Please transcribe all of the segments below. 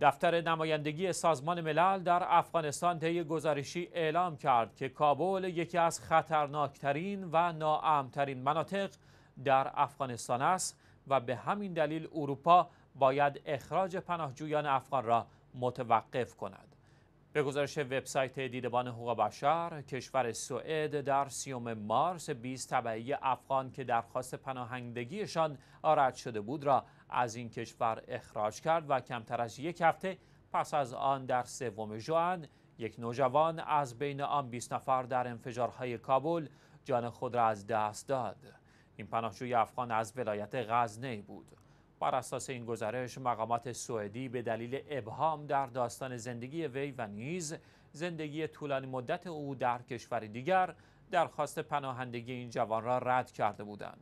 دفتر نمایندگی سازمان ملل در افغانستان طی گزارشی اعلام کرد که کابل یکی از خطرناکترین و ناامترین مناطق در افغانستان است و به همین دلیل اروپا باید اخراج پناهجویان افغان را متوقف کند. به گزارش وبسایت دیدبان حقوق بشر کشور سوئد در سیوم مارس 20 تبعی افغان که درخواست پناهندگیشان آرد شده بود را از این کشور اخراج کرد و کمتر از یک هفته پس از آن در سوم جوان یک نوجوان از بین آن 20 نفر در انفجارهای کابل جان خود را از دست داد این پناهجوی افغان از ولایت غزنه بود بر اساس این گزارش مقامات سوئدی به دلیل ابهام در داستان زندگی وی و نیز زندگی طولانی مدت او در کشور دیگر درخواست پناهندگی این جوان را رد کرده بودند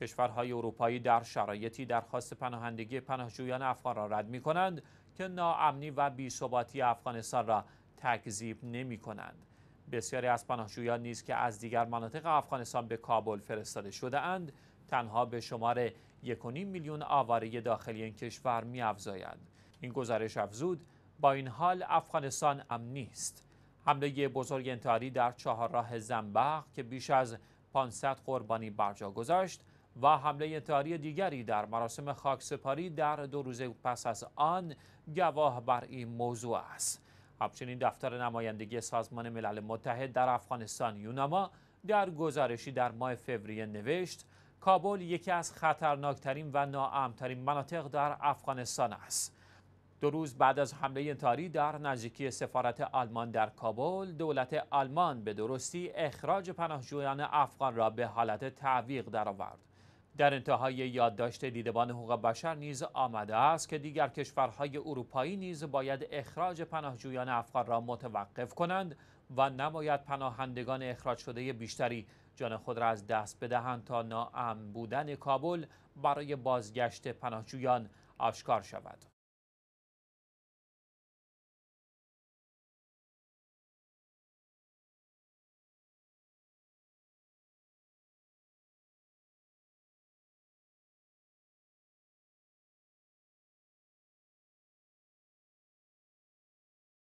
کشورهای اروپایی در شرایطی درخواست پناهندگی پناهجویان افغان را رد می کنند که ناامنی و بیثباتی افغانستان را تکذیب نمی کنند. بسیاری از پناهجویان نیز که از دیگر مناطق افغانستان به کابل فرستاده شده اند تنها به شمار 1.5 میلیون آواره داخلی این کشور افزاید. این گزارش افزود با این حال افغانستان امنی است حمله بزرگ انتحاری در چهارراه زنبق که بیش از 500 قربانی برجا گذاشت و حمله انتحاری دیگری در مراسم خاکسپاری در دو روز پس از آن گواه بر این موضوع است همچنین دفتر نمایندگی سازمان ملل متحد در افغانستان یوناما در گزارشی در ماه فوریه نوشت کابل یکی از خطرناکترین و ناامترین مناطق در افغانستان است. دو روز بعد از حمله انتحاری در نزدیکی سفارت آلمان در کابل، دولت آلمان به درستی اخراج پناهجویان افغان را به حالت تعویق درآورد. در انتهای یادداشت دیدبان حقوق بشر نیز آمده است که دیگر کشورهای اروپایی نیز باید اخراج پناهجویان افغان را متوقف کنند و نباید پناهندگان اخراج شده بیشتری جان خود را از دست بدهند تا ناامن بودن کابل برای بازگشت پناهجویان آشکار شود.